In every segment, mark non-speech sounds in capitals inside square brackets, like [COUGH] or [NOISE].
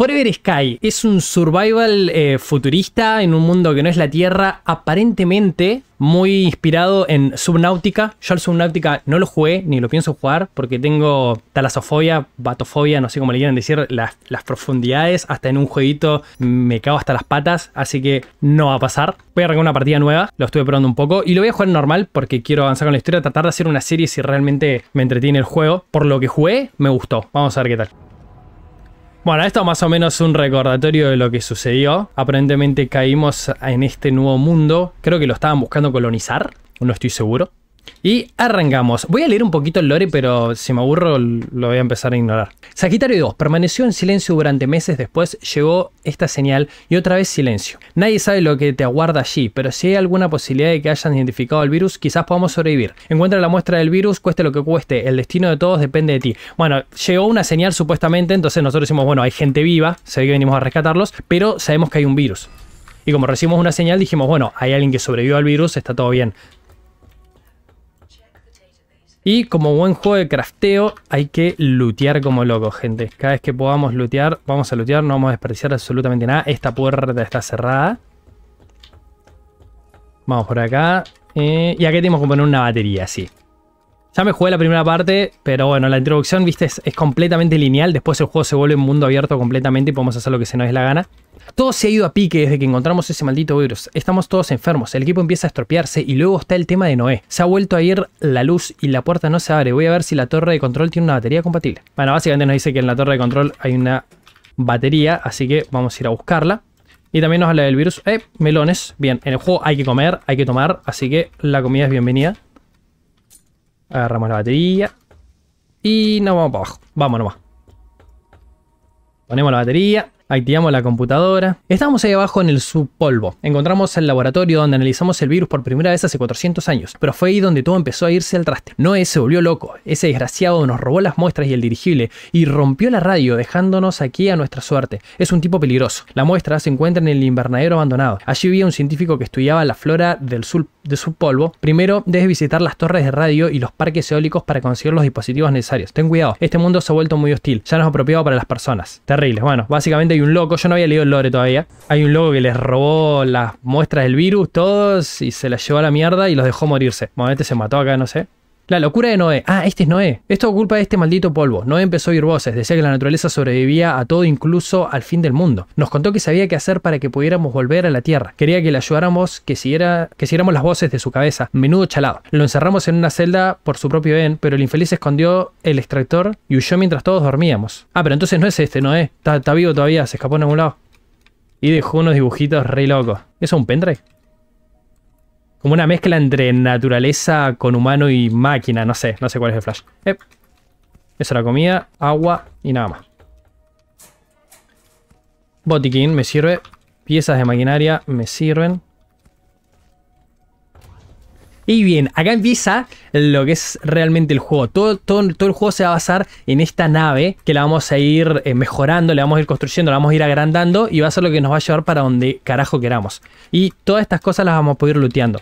Forever Sky es un survival eh, futurista en un mundo que no es la Tierra, aparentemente muy inspirado en Subnautica. Yo al Subnautica no lo jugué ni lo pienso jugar porque tengo talasofobia, batofobia, no sé cómo le quieran decir, las, las profundidades. Hasta en un jueguito me cago hasta las patas, así que no va a pasar. Voy a arrancar una partida nueva, lo estuve probando un poco y lo voy a jugar normal porque quiero avanzar con la historia, tratar de hacer una serie si realmente me entretiene el juego. Por lo que jugué, me gustó. Vamos a ver qué tal. Bueno, esto más o menos un recordatorio de lo que sucedió. Aparentemente caímos en este nuevo mundo. Creo que lo estaban buscando colonizar, no estoy seguro. Y arrancamos. Voy a leer un poquito el lore, pero si me aburro lo voy a empezar a ignorar. Sagitario 2 permaneció en silencio durante meses después, llegó esta señal y otra vez silencio. Nadie sabe lo que te aguarda allí, pero si hay alguna posibilidad de que hayan identificado el virus, quizás podamos sobrevivir. Encuentra la muestra del virus, cueste lo que cueste, el destino de todos depende de ti. Bueno, llegó una señal supuestamente, entonces nosotros decimos, bueno, hay gente viva, se ve que venimos a rescatarlos, pero sabemos que hay un virus. Y como recibimos una señal, dijimos, bueno, hay alguien que sobrevivió al virus, está todo bien. Y como buen juego de crafteo, hay que lootear como loco, gente. Cada vez que podamos lootear, vamos a lootear, no vamos a desperdiciar absolutamente nada. Esta puerta está cerrada. Vamos por acá. Eh, y aquí tenemos que poner una batería, sí. Ya me jugué la primera parte, pero bueno, la introducción, viste, es completamente lineal. Después el juego se vuelve un mundo abierto completamente y podemos hacer lo que se nos dé la gana. Todo se ha ido a pique desde que encontramos ese maldito virus. Estamos todos enfermos, el equipo empieza a estropearse y luego está el tema de Noé. Se ha vuelto a ir la luz y la puerta no se abre. Voy a ver si la torre de control tiene una batería compatible. Bueno, básicamente nos dice que en la torre de control hay una batería, así que vamos a ir a buscarla. Y también nos habla del virus. Eh, melones. Bien, en el juego hay que comer, hay que tomar, así que la comida es bienvenida. Agarramos la batería. Y nos vamos para abajo. Vamos nomás. Ponemos la batería activamos la computadora. Estamos ahí abajo en el subpolvo. Encontramos el laboratorio donde analizamos el virus por primera vez hace 400 años, pero fue ahí donde todo empezó a irse al traste. Noé se volvió loco, ese desgraciado nos robó las muestras y el dirigible y rompió la radio dejándonos aquí a nuestra suerte. Es un tipo peligroso. La muestra se encuentra en el invernadero abandonado. Allí vivía un científico que estudiaba la flora del sur de subpolvo. Primero debes visitar las torres de radio y los parques eólicos para conseguir los dispositivos necesarios. Ten cuidado, este mundo se ha vuelto muy hostil, ya no es apropiado para las personas. Terrible. Bueno, básicamente un loco, yo no había leído el lore todavía, hay un loco que les robó las muestras del virus, todos, y se las llevó a la mierda y los dejó morirse. Bueno, este se mató acá, no sé. La locura de Noé. Ah, este es Noé. Esto es culpa de este maldito polvo. Noé empezó a oír voces. Decía que la naturaleza sobrevivía a todo, incluso al fin del mundo. Nos contó que sabía qué hacer para que pudiéramos volver a la Tierra. Quería que le ayudáramos, que, siéramos las voces de su cabeza. Menudo chalado. Lo encerramos en una celda por su propio bien, pero el infeliz escondió el extractor y huyó mientras todos dormíamos. Ah, pero entonces no es este Noé. Está, vivo todavía. Se escapó en algún lado. Y dejó unos dibujitos re locos. ¿Es un pendrive? como una mezcla entre naturaleza con humano y máquina. No sé, no sé cuál es el flash. Eso eh, esa era comida, agua y nada más. Botiquín me sirve. Piezas de maquinaria me sirven. Y bien, acá empieza lo que es realmente el juego. Todo, todo, todo el juego se va a basar en esta nave que la vamos a ir eh, mejorando, la vamos a ir construyendo, la vamos a ir agrandando y va a ser lo que nos va a llevar para donde carajo queramos. Y todas estas cosas las vamos a poder ir looteando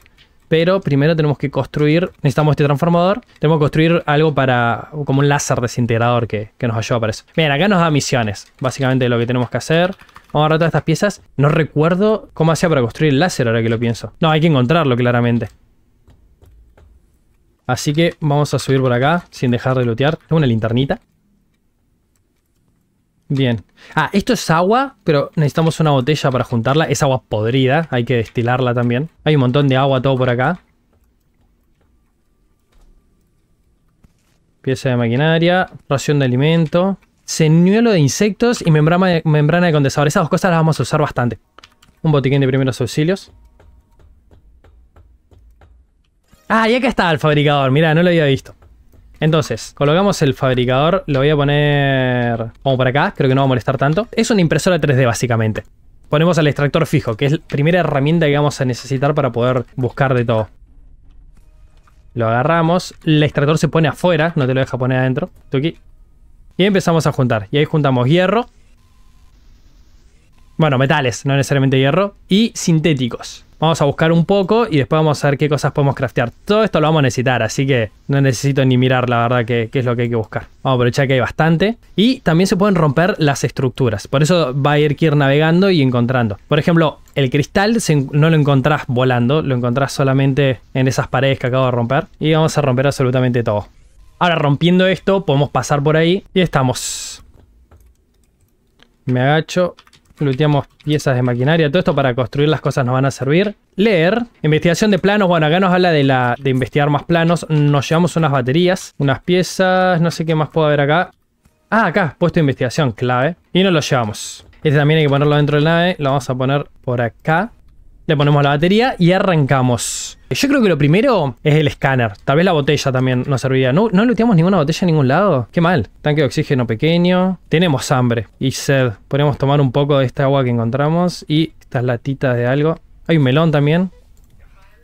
pero primero tenemos que construir, necesitamos este transformador, tenemos que construir algo para, como un láser desintegrador que, que nos ayuda para eso. Bien, acá nos da misiones, básicamente lo que tenemos que hacer. Vamos a agarrar todas estas piezas. No recuerdo cómo hacía para construir el láser ahora que lo pienso. No, hay que encontrarlo claramente. Así que vamos a subir por acá sin dejar de lotear. Tengo una linternita. Bien. Ah, esto es agua, pero necesitamos una botella para juntarla. Es agua podrida, hay que destilarla también. Hay un montón de agua todo por acá. Pieza de maquinaria, ración de alimento, señuelo de insectos y membrana de, membrana de condensador. Esas dos cosas las vamos a usar bastante. Un botiquín de primeros auxilios. Ah, y acá está el fabricador. Mira, no lo había visto. Entonces, colocamos el fabricador. Lo voy a poner como por acá. Creo que no va a molestar tanto. Es una impresora 3D, básicamente. Ponemos el extractor fijo, que es la primera herramienta que vamos a necesitar para poder buscar de todo. Lo agarramos. El extractor se pone afuera. No te lo deja poner adentro. Aquí Y empezamos a juntar. Y ahí juntamos hierro. Bueno, metales, no necesariamente hierro. Y sintéticos. Vamos a buscar un poco y después vamos a ver qué cosas podemos craftear. Todo esto lo vamos a necesitar, así que no necesito ni mirar la verdad qué, es lo que hay que buscar. Vamos a aprovechar que hay bastante. Y también se pueden romper las estructuras. Por eso va a ir ir navegando y encontrando. Por ejemplo, el cristal no lo encontrás volando, lo encontrás solamente en esas paredes que acabo de romper. Y vamos a romper absolutamente todo. Ahora rompiendo esto podemos pasar por ahí y estamos. Me agacho, Luteamos piezas de maquinaria, todo esto para construir las cosas nos van a servir. Leer, investigación de planos, bueno, acá nos habla de, la, de investigar más planos, nos llevamos unas baterías, unas piezas, no sé qué más puedo haber acá. Ah, acá, puesto investigación, clave. Y nos lo llevamos. Este también hay que ponerlo dentro del nave, lo vamos a poner por acá le ponemos la batería y arrancamos. Yo creo que lo primero es el escáner. Tal vez la botella también nos serviría. No, no looteamos ninguna botella en ningún lado. Qué mal. Tanque de oxígeno pequeño. Tenemos hambre y sed. Podemos tomar un poco de esta agua que encontramos y estas latitas de algo. Hay un melón también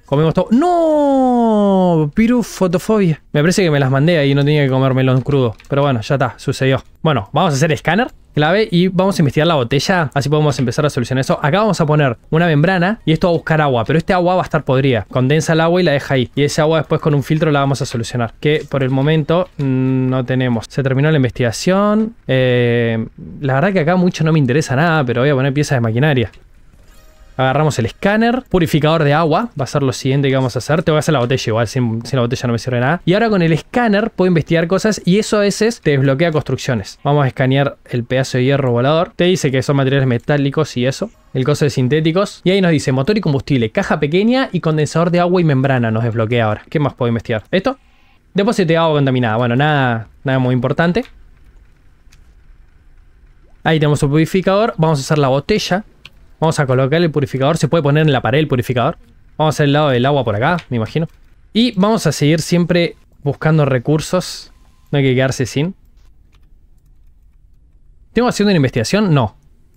comemos todo. ¡No! fotofobia Me parece que me las mandé ahí no tenía que comer melón crudo. Pero bueno, ya está, sucedió. Bueno, vamos a hacer escáner, clave y vamos a investigar la botella. Así podemos empezar a solucionar eso. Acá vamos a poner una membrana y esto va a buscar agua. Pero este agua va a estar podrida. Condensa el agua y la deja ahí. Y ese agua después con un filtro la vamos a solucionar. Que por el momento mm, no tenemos. Se terminó la investigación. Eh, la verdad que acá mucho no me interesa nada, pero voy a poner piezas de maquinaria. Agarramos el escáner, purificador de agua, va a ser lo siguiente que vamos a hacer. Te voy a hacer la botella igual, sin, la botella no me sirve nada. Y ahora con el escáner puedo investigar cosas y eso a veces te desbloquea construcciones. Vamos a escanear el pedazo de hierro volador. Te dice que son materiales metálicos y eso. El coso de sintéticos. Y ahí nos dice motor y combustible, caja pequeña y condensador de agua y membrana nos desbloquea ahora. ¿Qué más puedo investigar? ¿Esto? Depósito de agua contaminada. Bueno, nada, nada muy importante. Ahí tenemos un purificador. Vamos a hacer la botella Vamos a colocar el purificador. Se puede poner en la pared el purificador. Vamos a hacer el lado del agua por acá, me imagino. Y vamos a seguir siempre buscando recursos. No hay que quedarse sin. ¿Tengo haciendo una investigación? No.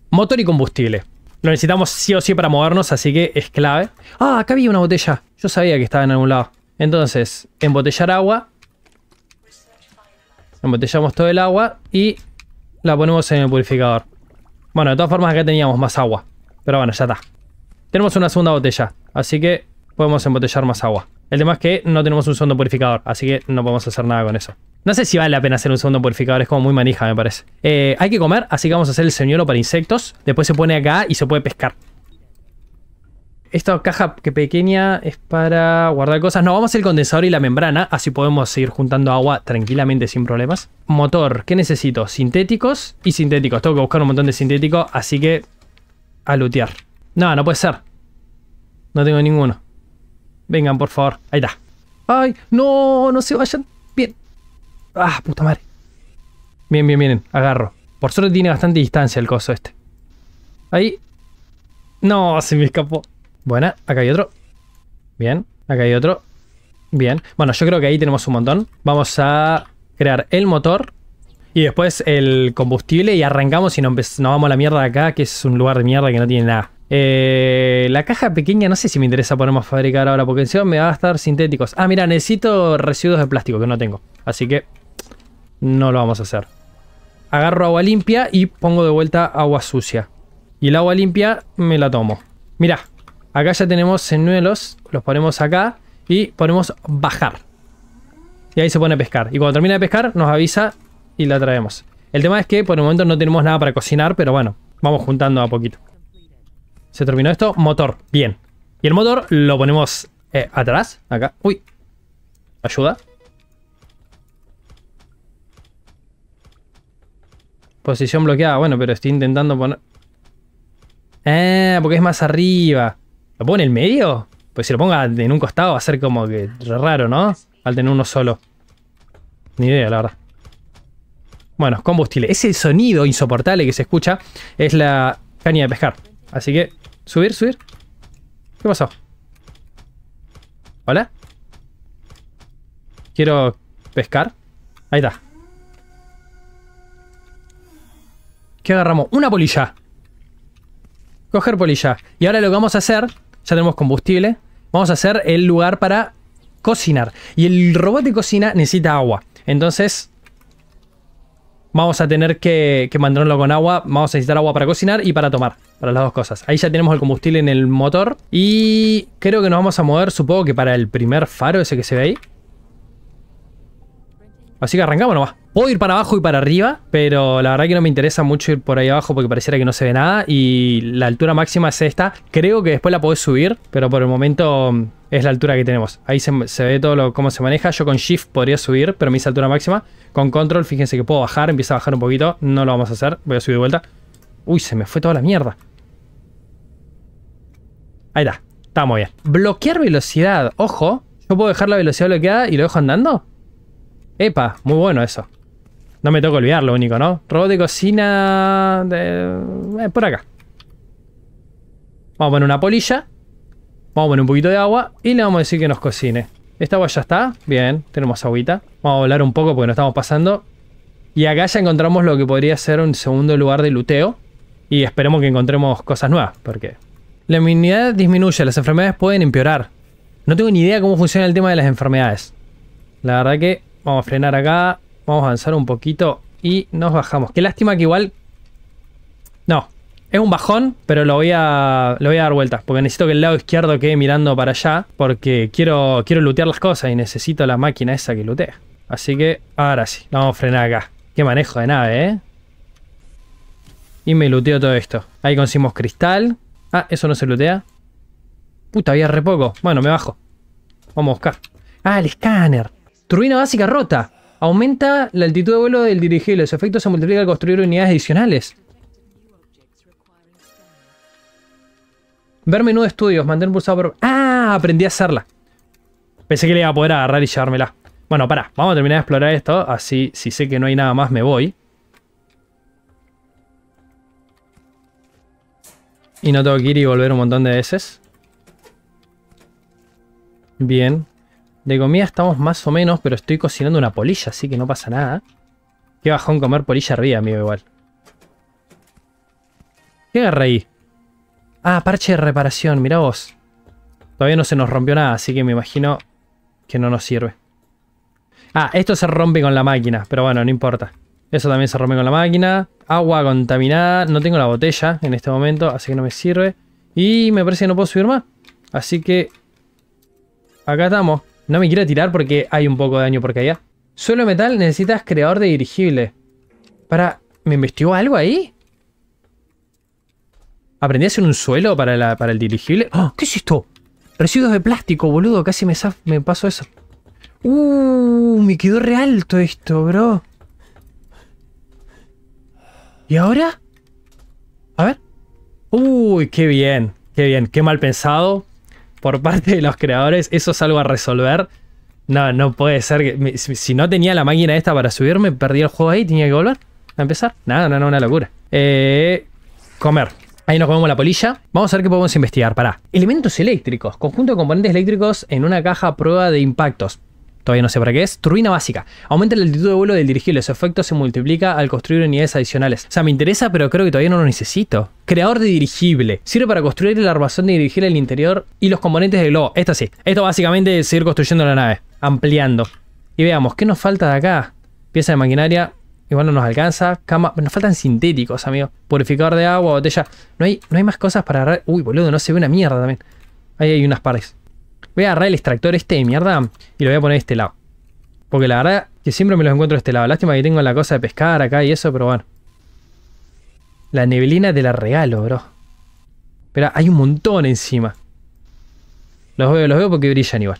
Motor y combustible. Lo necesitamos sí o sí para movernos, así que es clave. Ah, acá había una botella. Yo sabía que estaba en algún lado. Entonces, embotellar agua. Embotellamos todo el agua y la ponemos en el purificador. Bueno, de todas formas acá teníamos más agua. Pero bueno, ya está. Tenemos una segunda botella, así que podemos embotellar más agua. El tema es que no tenemos un segundo purificador, así que no podemos hacer nada con eso. No sé si vale la pena hacer un segundo purificador, es como muy manija me parece. Eh, hay que comer, así que vamos a hacer el señuelo para insectos. Después se pone acá y se puede pescar. Esta caja que pequeña es para guardar cosas. No, vamos a hacer el condensador y la membrana, así podemos seguir juntando agua tranquilamente sin problemas. Motor, ¿qué necesito? Sintéticos y sintéticos. Tengo que buscar un montón de sintéticos, así que a lootear. No, no puede ser. No tengo ninguno. Vengan, por favor. Ahí está. ¡Ay! ¡No! ¡No se vayan! Bien. ¡Ah, puta madre! Bien, bien, bien. Agarro. Por suerte tiene bastante distancia el coso este. Ahí. No, se me escapó. Buena, acá hay otro. Bien, acá hay otro. Bien. Bueno, yo creo que ahí tenemos un montón. Vamos a crear el motor y después el combustible y arrancamos y nos, vamos a la mierda de acá, que es un lugar de mierda que no tiene nada. Eh, la caja pequeña, no sé si me interesa ponerme a fabricar ahora, porque encima me va a estar sintéticos. Ah, mira, necesito residuos de plástico que no tengo. Así que no lo vamos a hacer. Agarro agua limpia y pongo de vuelta agua sucia. Y el agua limpia me la tomo. Mira, acá ya tenemos señuelos, los ponemos acá y ponemos bajar. Y ahí se pone a pescar. Y cuando termina de pescar nos avisa y la traemos. El tema es que por el momento no tenemos nada para cocinar, pero bueno, vamos juntando a poquito. Se terminó esto. Motor, bien. Y el motor lo ponemos eh, atrás, acá. Uy, ayuda. Posición bloqueada, bueno, pero estoy intentando poner... Eh porque es más arriba. ¿Lo pongo en el medio? Pues si lo ponga en un costado va a ser como que raro, ¿no? Al tener uno solo. Ni idea, la verdad. Bueno, combustible. Ese sonido insoportable que se escucha es la caña de pescar. Así que, subir, subir. ¿Qué pasó? ¿Hola? Quiero pescar. Ahí está. ¿Qué agarramos? Una polilla. Coger polilla. Y ahora lo que vamos a hacer, ya tenemos combustible, vamos a hacer el lugar para cocinar. Y el robot de cocina necesita agua. Entonces, vamos a tener que, mandarlo con agua. Vamos a necesitar agua para cocinar y para tomar, para las dos cosas. Ahí ya tenemos el combustible en el motor. Y creo que nos vamos a mover, supongo que para el primer faro ese que se ve ahí. Así que arrancamos nomás. Puedo ir para abajo y para arriba, pero la verdad que no me interesa mucho ir por ahí abajo porque pareciera que no se ve nada. Y la altura máxima es esta. Creo que después la podés subir, pero por el momento mm, es la altura que tenemos. Ahí se, ve todo lo, cómo se maneja. Yo con Shift podría subir, pero me hice altura máxima. Con Control, fíjense que puedo bajar, empieza a bajar un poquito. No lo vamos a hacer, voy a subir de vuelta. Uy, se me fue toda la mierda. Ahí está, estamos bien. Bloquear velocidad, ojo. Yo puedo dejar la velocidad bloqueada y lo dejo andando. Epa, muy bueno eso. No me toca olvidar lo único, ¿no? Robot de cocina... Eh, por acá. Vamos a poner una polilla. Vamos a poner un poquito de agua y le vamos a decir que nos cocine. Esta agua ya está. Bien, tenemos agüita. Vamos a volar un poco porque nos estamos pasando. Y acá ya encontramos lo que podría ser un segundo lugar de luteo. Y esperemos que encontremos cosas nuevas, porque... La inmunidad disminuye, las enfermedades pueden empeorar. No tengo ni idea cómo funciona el tema de las enfermedades. La verdad que Vamos a frenar acá. Vamos a avanzar un poquito y nos bajamos. Qué lástima que igual... No, es un bajón, pero lo voy a, voy a dar vueltas. Porque necesito que el lado izquierdo quede mirando para allá. Porque quiero, quiero lootear las cosas y necesito la máquina esa que lootea. Así que ahora sí, vamos a frenar acá. Qué manejo de nave, ¿eh? Y me looteo todo esto. Ahí conseguimos cristal. Ah, eso no se lootea. Puta, había re poco. Bueno, me bajo. Vamos a buscar. Ah, el escáner. Turbina básica rota. Aumenta la altitud de vuelo del dirigible. Su efecto se multiplica al construir unidades adicionales. Ver menú de estudios. Mantén pulsado por... ¡Ah! Aprendí a hacerla. Pensé que le iba a poder agarrar y llevármela. Bueno, pará. Vamos a terminar de explorar esto. Así, si sé que no hay nada más, me voy. Y no tengo que ir y volver un montón de veces. Bien. De comida estamos más o menos, pero estoy cocinando una polilla, así que no pasa nada. Qué bajón comer polilla arriba, amigo, igual. ¿Qué agarra ahí? Ah, parche de reparación, mirá vos. Todavía no se nos rompió nada, así que me imagino que no nos sirve. Ah, esto se rompe con la máquina, pero bueno, no importa. Eso también se rompe con la máquina. Agua contaminada, no tengo la botella en este momento, así que no me sirve. Y me parece que no puedo subir más. Así que... Acá estamos. No me quiero tirar porque hay un poco de daño por caída. Suelo metal, necesitas creador de dirigible. Para... ¿Me investigó algo ahí? ¿Aprendí a hacer un suelo para, para el dirigible? ¡Ah! ¿Qué es esto? Residuos de plástico, boludo. Casi me, me paso eso. ¡Uh! Me quedó re alto esto, bro. ¿Y ahora? A ver. ¡Uy! ¡Qué bien! ¡Qué bien! ¡Qué mal pensado! por parte de los creadores, eso es algo a resolver. No, no puede ser que. Si no tenía la máquina esta para subirme, perdí el juego ahí, tenía que volver a empezar. No, no, no, una locura. Eh, comer. Ahí nos comemos la polilla. Vamos a ver qué podemos investigar. Para Elementos eléctricos. Conjunto de componentes eléctricos en una caja prueba de impactos todavía no sé para qué es. Turbina básica. Aumenta la altitud de vuelo del dirigible. Su efecto se multiplica al construir unidades adicionales. O sea, me interesa, pero creo que todavía no lo necesito. Creador de dirigible. Sirve para construir el armazón de dirigible el interior y los componentes del globo. Esto sí. Esto básicamente es seguir construyendo la nave. Ampliando. Y veamos, ¿qué nos falta de acá? Pieza de maquinaria. Igual no nos alcanza. Cama. Nos faltan sintéticos, amigo. Purificador de agua, botella. No hay, no hay más cosas para agarrar. Uy, boludo, no se ve una mierda también. Ahí hay unas pares. Voy a agarrar el extractor este de mierda y lo voy a poner de este lado. Porque la verdad que siempre me los encuentro de este lado. Lástima que tengo la cosa de pescar acá y eso, pero bueno. La neblina te la regalo, bro. Pero hay un montón encima. Los veo, los veo porque brillan igual.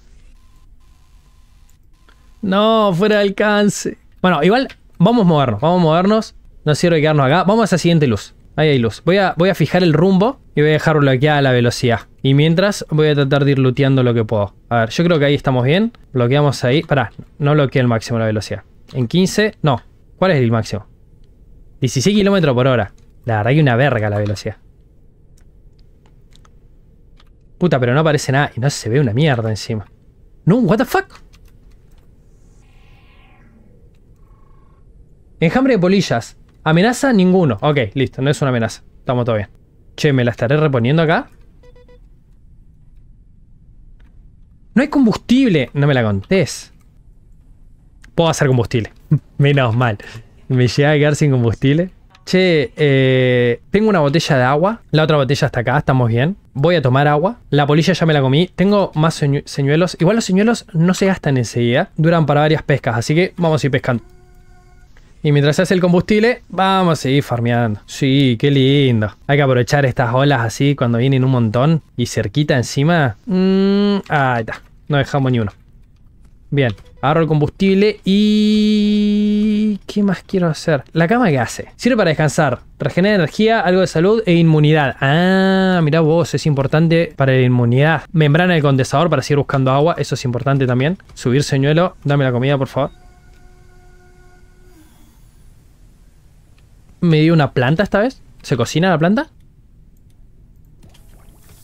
No, fuera de alcance. Bueno, igual vamos a movernos, vamos a movernos. No sirve quedarnos acá. Vamos a esa siguiente luz. Ahí hay luz. Voy a, voy a fijar el rumbo y voy a dejarlo aquí a la velocidad. Y mientras voy a tratar de ir looteando lo que puedo. A ver, yo creo que ahí estamos bien. Bloqueamos ahí. Pará, no bloqueé el máximo la velocidad. En 15, no. ¿Cuál es el máximo? 16 kilómetros por hora. La verdad que una verga la velocidad. Puta, pero no aparece nada y no se ve una mierda encima. No, what the fuck? Enjambre de polillas. ¿Amenaza? Ninguno. Ok, listo, no es una amenaza. Estamos todo bien. Che, ¿me la estaré reponiendo acá? No hay combustible. No me la contés. Puedo hacer combustible. [LAUGHS] Menos mal. Me llega a quedar sin combustible. Che, eh, tengo una botella de agua. La otra botella está acá, estamos bien. Voy a tomar agua. La polilla ya me la comí. Tengo más señuelos. Igual los señuelos no se gastan enseguida. Duran para varias pescas, así que vamos a ir pescando. Y mientras se hace el combustible, vamos a ir farmeando. Sí, qué lindo. Hay que aprovechar estas olas así cuando vienen un montón y cerquita encima. Mmm. ahí está. No dejamos ni uno. Bien, agarro el combustible y... ¿Qué más quiero hacer? La cama que hace. Sirve para descansar, regenera energía, algo de salud e inmunidad. Ah, mirá vos, es importante para la inmunidad. Membrana del condensador para seguir buscando agua, eso es importante también. Subir señuelo, dame la comida por favor. ¿Me dio una planta esta vez? ¿Se cocina la planta?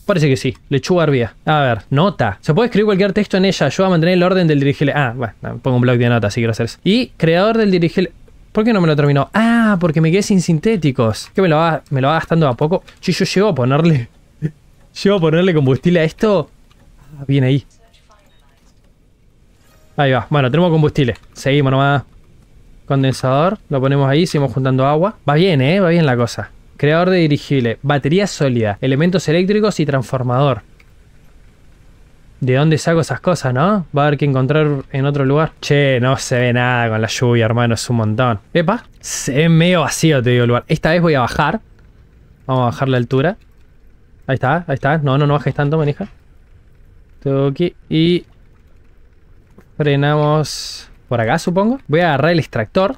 Parece que sí. Lechuga hervida. A ver, nota. Se puede escribir cualquier texto en ella. yo voy a mantener el orden del dirigible. Ah, bueno, pongo un blog de notas si quiero hacer eso. Y creador del dirigible. ¿Por qué no me lo terminó? Ah, porque me quedé sin sintéticos. ¿Qué me lo va, me lo va gastando a poco? Si yo llego a ponerle. [LAUGHS] llego a ponerle combustible a esto. Ah, viene ahí. Ahí va. Bueno, tenemos combustible. Seguimos nomás. Condensador. Lo ponemos ahí. Seguimos juntando agua. Va bien, eh. Va bien la cosa creador de dirigible, batería sólida, elementos eléctricos y transformador. ¿De dónde saco esas cosas, no? Va a haber que encontrar en otro lugar. Che, no se ve nada con la lluvia, hermano, es un montón. Epa, se medio vacío, te digo el lugar. Esta vez voy a bajar. Vamos a bajar la altura. Ahí está, ahí está. No, no, no bajes tanto, manija. aquí y... Frenamos por acá, supongo. Voy a agarrar el extractor.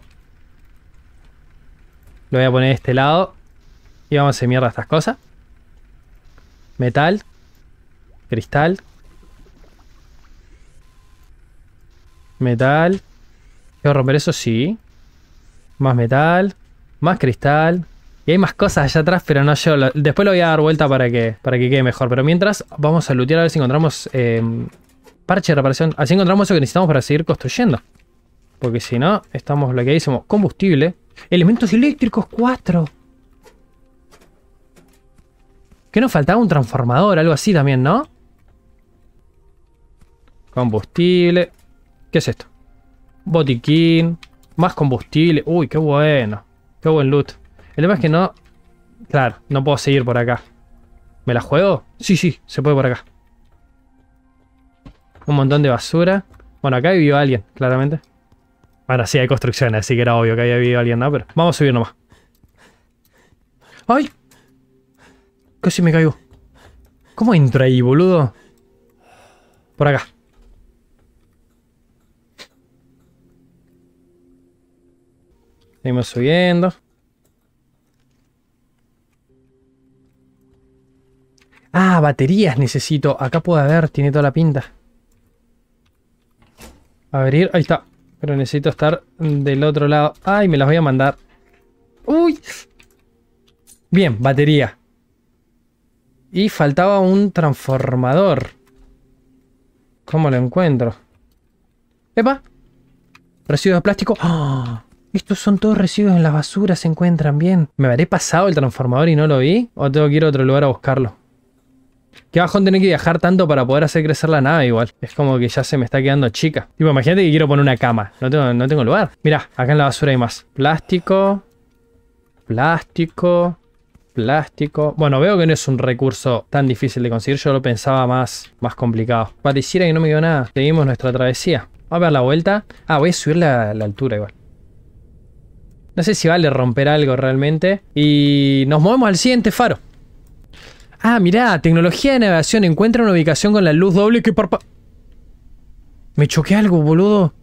Lo voy a poner de este lado. Y vamos a hacer mierda estas cosas. Metal. Cristal. Metal. ¿Quiero romper eso? Sí. Más metal. Más cristal. Y hay más cosas allá atrás, pero no yo. Después lo voy a dar vuelta para que, para que quede mejor. Pero mientras, vamos a lootear a ver si encontramos em, parche de reparación. Así encontramos lo que necesitamos para seguir construyendo. Porque si no, estamos Lo que hicimos Combustible. Elementos eléctricos 4. Que nos faltaba un transformador, algo así también, ¿no? Combustible. ¿Qué es esto? Botiquín. Más combustible. Uy, qué bueno. Qué buen loot. El tema es que no... Claro, no puedo seguir por acá. ¿Me la juego? Sí, sí, se puede por acá. Un montón de basura. Bueno, acá vivió alguien, claramente. Ahora sí hay construcciones, así que era obvio que había vivido alguien, ¿no? Pero vamos a subir nomás. ¡Ay! Casi me caigo. ¿Cómo entra ahí, boludo? Por acá. Seguimos subiendo. Ah, baterías necesito. Acá puedo haber, tiene toda la pinta. Abrir, ahí está. Pero necesito estar del otro lado. Ay, me las voy a mandar. Uy. Bien, batería. Y faltaba un transformador. ¿Cómo lo encuentro? ¡Epa! Residuos de plástico. ¡Ah! Estos son todos residuos en la basura, se encuentran bien. ¿Me habré pasado el transformador y no lo vi? ¿O tengo que ir a otro lugar a buscarlo? Qué bajón tener que viajar tanto para poder hacer crecer la nave igual. Es como que ya se me está quedando chica. Tipo, imagínate que quiero poner una cama. No tengo, no tengo lugar. Mirá, acá en la basura hay más. Plástico. Plástico plástico. Bueno, veo que no es un recurso tan difícil de conseguir. Yo lo pensaba más, más complicado. Pareciera que no me dio nada. Seguimos nuestra travesía. Vamos a ver la vuelta. Ah, voy a subir la, la altura igual. No sé si vale romper algo realmente. Y nos movemos al siguiente faro. Ah, mirá, tecnología de navegación. Encuentra una ubicación con la luz doble que parpa... Me choqué algo, boludo.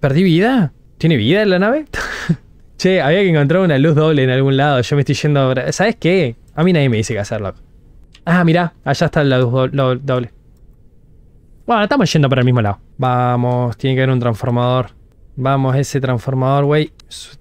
¿Perdí vida? ¿Tiene vida en la nave? [LAUGHS] Che, había que encontrar una luz doble en algún lado. Yo me estoy yendo... ¿Sabes qué? A mí nadie me dice qué hacer, Ah, mirá. Allá está la luz doble. Bueno, estamos yendo para el mismo lado. Vamos, tiene que haber un transformador. Vamos, ese transformador, güey.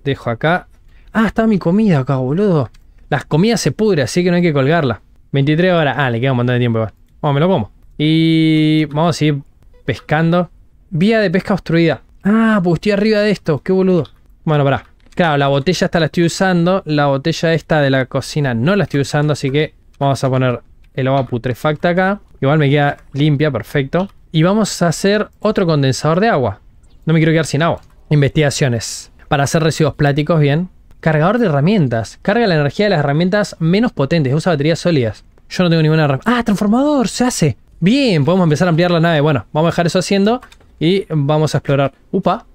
Dejo acá. Ah, está mi comida acá, boludo. Las comidas se pudren, así que no hay que colgarla. 23 horas. Ah, le queda un montón de tiempo igual. Vamos, me lo como. Y vamos a seguir pescando. Vía de pesca obstruida. Ah, pues estoy arriba de esto. Qué boludo. Bueno, pará. Claro, la botella esta la estoy usando. La botella esta de la cocina no la estoy usando, así que vamos a poner el agua putrefacta acá. Igual me queda limpia, perfecto. Y vamos a hacer otro condensador de agua. No me quiero quedar sin agua. Investigaciones. Para hacer residuos pláticos, bien. Cargador de herramientas. Carga la energía de las herramientas menos potentes. Usa baterías sólidas. Yo no tengo ninguna herramienta. ¡Ah, transformador! Se hace. Bien, podemos empezar a ampliar la nave. Bueno, vamos a dejar eso haciendo y vamos a explorar. Upa,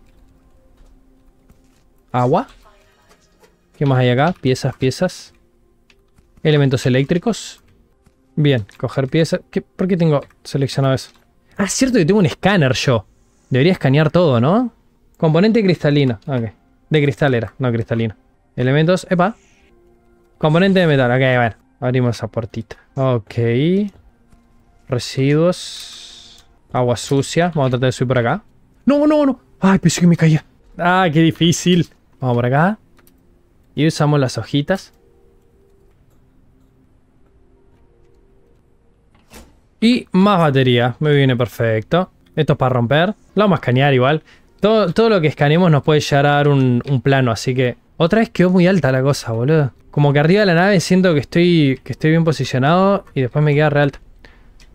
agua. ¿Qué más hay acá? Piezas, piezas. Elementos eléctricos. Bien, coger piezas. ¿Qué? ¿Por qué tengo seleccionado eso? Ah, cierto que tengo un escáner yo. Debería escanear todo, ¿no? Componente cristalino. Ok. De cristal era, no cristalino. Elementos. Epa. Componente de metal. Ok, a ver. Abrimos esa puertita. Ok. Residuos. Agua sucia. Vamos a tratar de subir por acá. No, no, no. Ay, pensé que me caía. Ah, qué difícil. Vamos por acá. Y usamos las hojitas. Y más batería. Me viene perfecto. Esto es para romper. Lo vamos a escanear igual. Todo, todo lo que escaneemos nos puede llegar a dar un, plano, así que... Otra vez quedó muy alta la cosa, boludo. Como que arriba de la nave siento que estoy, que estoy bien posicionado y después me queda re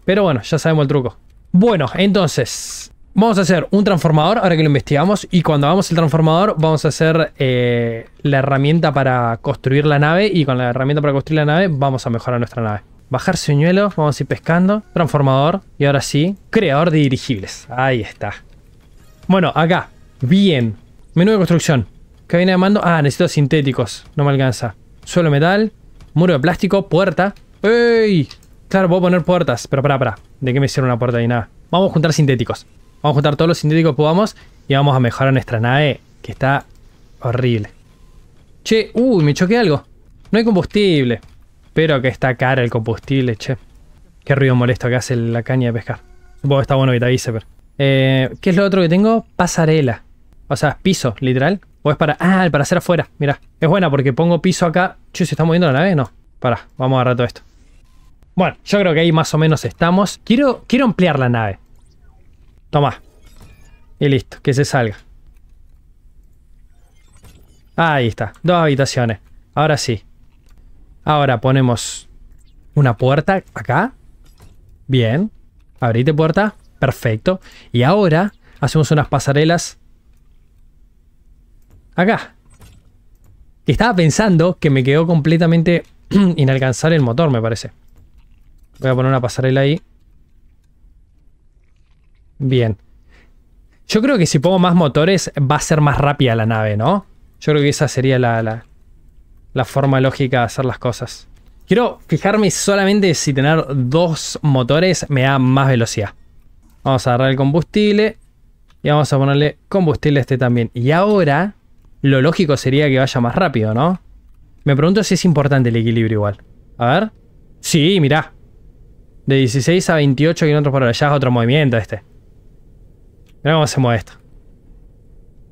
Pero bueno, ya sabemos el truco. Bueno, entonces, Vamos a hacer un transformador, ahora que lo investigamos, y cuando hagamos el transformador vamos a hacer eh, la herramienta para construir la nave, y con la herramienta para construir la nave vamos a mejorar nuestra nave. Bajar señuelos, vamos a ir pescando, transformador, y ahora sí, creador de dirigibles. Ahí está. Bueno, acá, bien. Menú de construcción. ¿Qué viene de mando? Ah, necesito sintéticos, no me alcanza. Suelo metal, muro de plástico, puerta. ¡Ey! Claro, puedo poner puertas, pero pará, pará. ¿De qué me hicieron una puerta y nada? Vamos a juntar sintéticos. Vamos a juntar todos los sintéticos que podamos y vamos a mejorar nuestra nave, que está horrible. Che, uy, me choqué algo. No hay combustible. Pero que está cara el combustible, che. Qué ruido molesto que hace la caña de pescar. Supongo que está bueno que te avise, pero... Eh, ¿Qué es lo otro que tengo? Pasarela. O sea, piso, literal. O es para... Ah, para hacer afuera. Mira, es buena porque pongo piso acá. Che, ¿se está moviendo la nave? No. para. vamos a agarrar todo esto. Bueno, yo creo que ahí más o menos estamos. Quiero, quiero ampliar la nave. Toma. Y listo, que se salga. Ahí está, dos habitaciones. Ahora sí. Ahora ponemos una puerta acá. Bien. Abrite puerta. Perfecto. Y ahora hacemos unas pasarelas acá. Estaba pensando que me quedó completamente [CLEARS THROAT] inalcanzable el motor, me parece. Voy a poner una pasarela ahí. Bien. Yo creo que si pongo más motores va a ser más rápida la nave, ¿no? Yo creo que esa sería la, forma lógica de hacer las cosas. Quiero fijarme solamente si tener dos motores me da más velocidad. Vamos a agarrar el combustible y vamos a ponerle combustible a este también. Y ahora lo lógico sería que vaya más rápido, ¿no? Me pregunto si es importante el equilibrio igual. A ver. Sí, mira De 16 a 28 kilómetros por hora. Ya es otro movimiento este. Mira cómo se esto.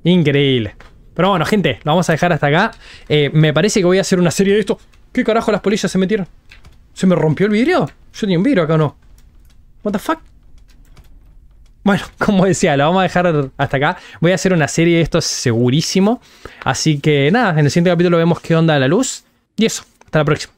Increíble. Pero bueno, gente, lo vamos a dejar hasta acá. Eh, me parece que voy a hacer una serie de esto. ¿Qué carajo las polillas se metieron? ¿Se me rompió el vidrio? Yo tenía un vidrio acá, ¿o ¿no? What the fuck? Bueno, [LAUGHS] como decía, lo vamos a dejar hasta acá. Voy a hacer una serie de esto segurísimo. Así que nada, en el siguiente capítulo vemos qué onda la luz. Y eso, hasta la próxima.